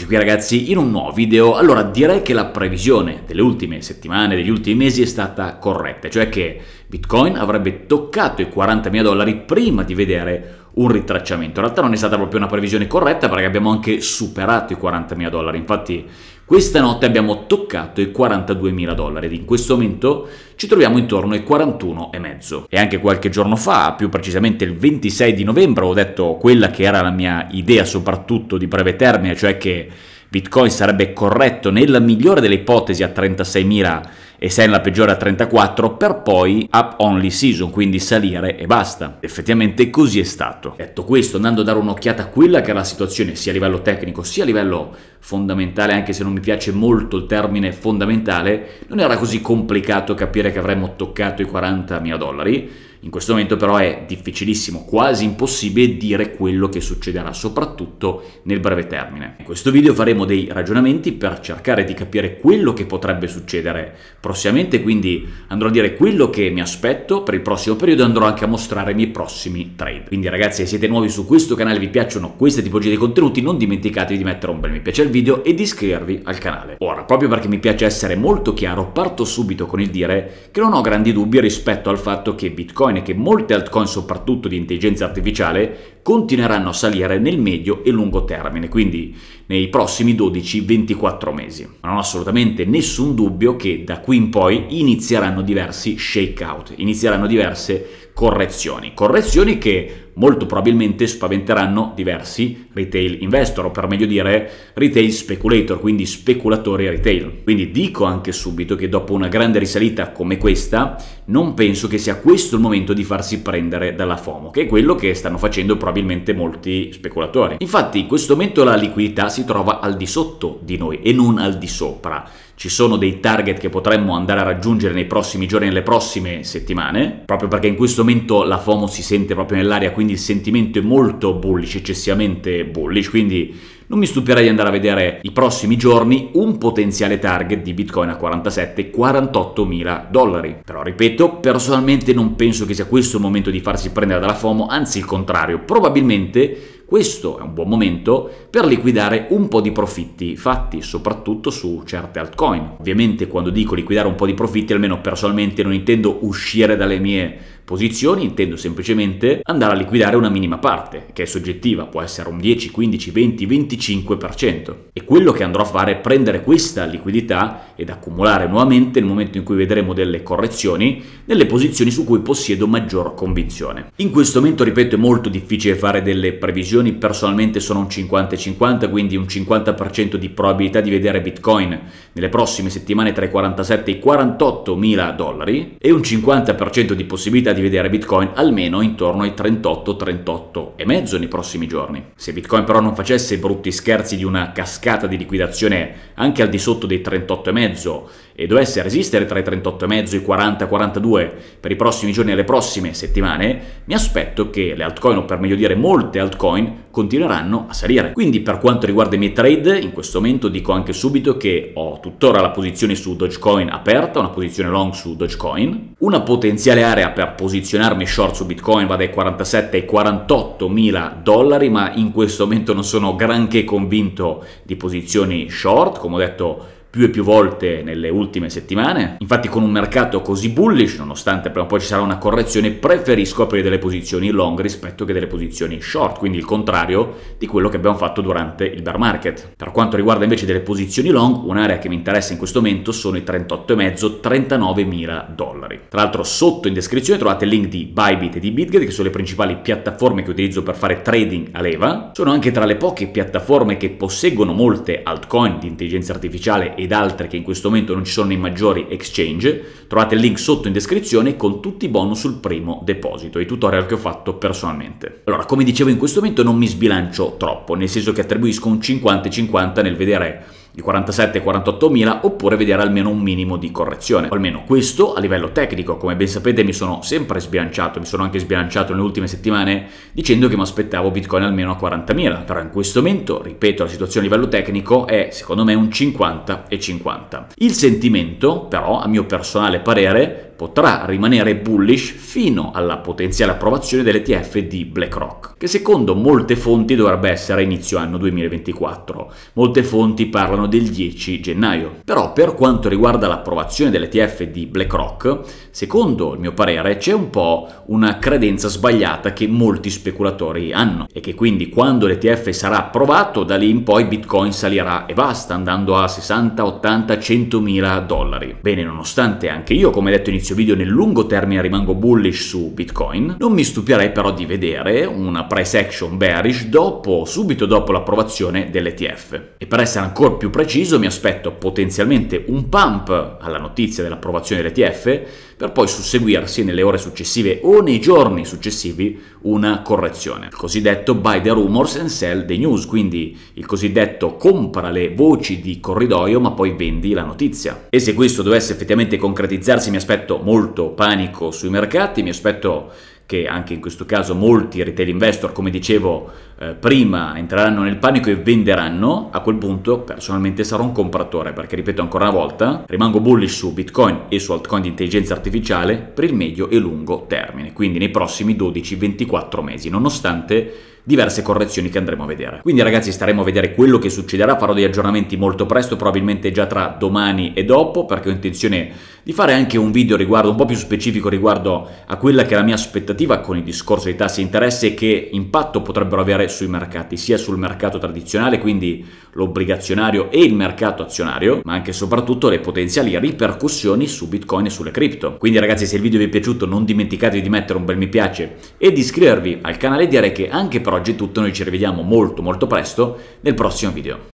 Eccoci qui ragazzi in un nuovo video, allora direi che la previsione delle ultime settimane, degli ultimi mesi è stata corretta, cioè che Bitcoin avrebbe toccato i 40.000 dollari prima di vedere un ritracciamento. In realtà non è stata proprio una previsione corretta perché abbiamo anche superato i 40.000 dollari, infatti questa notte abbiamo toccato i 42.000 dollari ed in questo momento ci troviamo intorno ai 41,5. E anche qualche giorno fa, più precisamente il 26 di novembre, ho detto quella che era la mia idea soprattutto di breve termine, cioè che Bitcoin sarebbe corretto nella migliore delle ipotesi a 36.000 e se nella peggiore a 34 per poi up only season, quindi salire e basta. Effettivamente così è stato. Detto questo, andando a dare un'occhiata a quella che era la situazione sia a livello tecnico sia a livello fondamentale, anche se non mi piace molto il termine fondamentale, non era così complicato capire che avremmo toccato i 40.000 dollari. In questo momento però è difficilissimo, quasi impossibile dire quello che succederà, soprattutto nel breve termine. In questo video faremo dei ragionamenti per cercare di capire quello che potrebbe succedere prossimamente, quindi andrò a dire quello che mi aspetto per il prossimo periodo e andrò anche a mostrare i miei prossimi trade. Quindi ragazzi, se siete nuovi su questo canale e vi piacciono queste tipologie di contenuti, non dimenticate di mettere un bel mi piace al video e di iscrivervi al canale. Ora, proprio perché mi piace essere molto chiaro, parto subito con il dire che non ho grandi dubbi rispetto al fatto che Bitcoin e che molte altcoin, soprattutto di intelligenza artificiale, continueranno a salire nel medio e lungo termine, quindi nei prossimi 12-24 mesi. Ma non ho assolutamente nessun dubbio che da qui in poi inizieranno diversi shakeout, inizieranno diverse correzioni, correzioni che molto probabilmente spaventeranno diversi retail investor, o per meglio dire retail speculator, quindi speculatori retail. Quindi dico anche subito che dopo una grande risalita come questa, non penso che sia questo il momento di farsi prendere dalla FOMO, che è quello che stanno facendo probabilmente molti speculatori. Infatti in questo momento la liquidità si trova al di sotto di noi e non al di sopra. Ci sono dei target che potremmo andare a raggiungere nei prossimi giorni e nelle prossime settimane, proprio perché in questo momento la FOMO si sente proprio nell'aria, quindi il sentimento è molto bullish, eccessivamente bullish, quindi non mi stupirei di andare a vedere i prossimi giorni un potenziale target di Bitcoin a 47-48 mila dollari. Però ripeto, personalmente non penso che sia questo il momento di farsi prendere dalla FOMO, anzi il contrario, probabilmente questo è un buon momento per liquidare un po' di profitti fatti soprattutto su certe altcoin. Ovviamente quando dico liquidare un po' di profitti, almeno personalmente non intendo uscire dalle mie posizioni intendo semplicemente andare a liquidare una minima parte, che è soggettiva, può essere un 10, 15, 20, 25%. E quello che andrò a fare è prendere questa liquidità ed accumulare nuovamente nel momento in cui vedremo delle correzioni nelle posizioni su cui possiedo maggior convinzione. In questo momento, ripeto, è molto difficile fare delle previsioni, personalmente sono un 50-50, quindi un 50% di probabilità di vedere Bitcoin nelle prossime settimane tra i 47 e i 48 mila dollari e un 50% di possibilità di di vedere Bitcoin almeno intorno ai 38, 38 e mezzo nei prossimi giorni. Se Bitcoin però non facesse i brutti scherzi di una cascata di liquidazione anche al di sotto dei 38 e mezzo e dovesse resistere tra i 38 e mezzo i 40, 42 per i prossimi giorni e le prossime settimane, mi aspetto che le altcoin o per meglio dire molte altcoin continueranno a salire. Quindi per quanto riguarda i miei trade, in questo momento dico anche subito che ho tuttora la posizione su Dogecoin aperta, una posizione long su Dogecoin, una potenziale area per posizione posizionarmi short su Bitcoin, va dai 47 ai 48 mila dollari, ma in questo momento non sono granché convinto di posizioni short, come ho detto più e più volte nelle ultime settimane. Infatti con un mercato così bullish, nonostante prima o poi ci sarà una correzione, preferisco aprire delle posizioni long rispetto che delle posizioni short, quindi il contrario di quello che abbiamo fatto durante il bear market. Per quanto riguarda invece delle posizioni long, un'area che mi interessa in questo momento sono i 38,5 39 mila dollari. Tra l'altro sotto in descrizione trovate il link di Bybit e di BitGet che sono le principali piattaforme che utilizzo per fare trading a leva. Sono anche tra le poche piattaforme che posseggono molte altcoin di intelligenza artificiale ed altre che in questo momento non ci sono nei maggiori exchange. Trovate il link sotto in descrizione con tutti i bonus sul primo deposito, i tutorial che ho fatto personalmente. Allora, come dicevo in questo momento non mi sbilancio troppo, nel senso che attribuisco un 50-50 nel vedere di 47-48 mila oppure vedere almeno un minimo di correzione. O almeno questo a livello tecnico, come ben sapete mi sono sempre sbilanciato, mi sono anche sbilanciato nelle ultime settimane dicendo che mi aspettavo Bitcoin almeno a 40 mila però in questo momento, ripeto, la situazione a livello tecnico è secondo me un 50 e 50. Il sentimento però, a mio personale parere, potrà rimanere bullish fino alla potenziale approvazione dell'ETF di BlackRock, che secondo molte fonti dovrebbe essere a inizio anno 2024. Molte fonti parlano del 10 gennaio. Però per quanto riguarda l'approvazione dell'ETF di BlackRock, secondo il mio parere c'è un po' una credenza sbagliata che molti speculatori hanno e che quindi quando l'ETF sarà approvato da lì in poi Bitcoin salirà e basta andando a 60, 80, 100 mila dollari. Bene, nonostante anche io, come detto inizialmente, inizio video nel lungo termine rimango bullish su Bitcoin. Non mi stupirei però di vedere una price action bearish dopo, subito dopo l'approvazione dell'ETF. E per essere ancora più preciso mi aspetto potenzialmente un pump alla notizia dell'approvazione dell'ETF per poi susseguirsi nelle ore successive o nei giorni successivi una correzione. Il cosiddetto buy the rumors and sell the news, quindi il cosiddetto compra le voci di corridoio ma poi vendi la notizia. E se questo dovesse effettivamente concretizzarsi mi aspetto molto panico sui mercati, mi aspetto che anche in questo caso molti retail investor, come dicevo eh, prima, entreranno nel panico e venderanno, a quel punto personalmente sarò un compratore, perché ripeto ancora una volta, rimango bullish su Bitcoin e su altcoin di intelligenza artificiale per il medio e lungo termine, quindi nei prossimi 12-24 mesi, nonostante diverse correzioni che andremo a vedere. Quindi ragazzi staremo a vedere quello che succederà, farò degli aggiornamenti molto presto, probabilmente già tra domani e dopo, perché ho intenzione di fare anche un video riguardo, un po' più specifico riguardo a quella che è la mia aspettativa con il discorso dei tassi di interesse e che impatto potrebbero avere sui mercati, sia sul mercato tradizionale, quindi l'obbligazionario e il mercato azionario, ma anche e soprattutto le potenziali ripercussioni su Bitcoin e sulle cripto. Quindi ragazzi se il video vi è piaciuto non dimenticate di mettere un bel mi piace e di iscrivervi al canale e dire che anche per oggi è tutto, noi ci rivediamo molto molto presto nel prossimo video.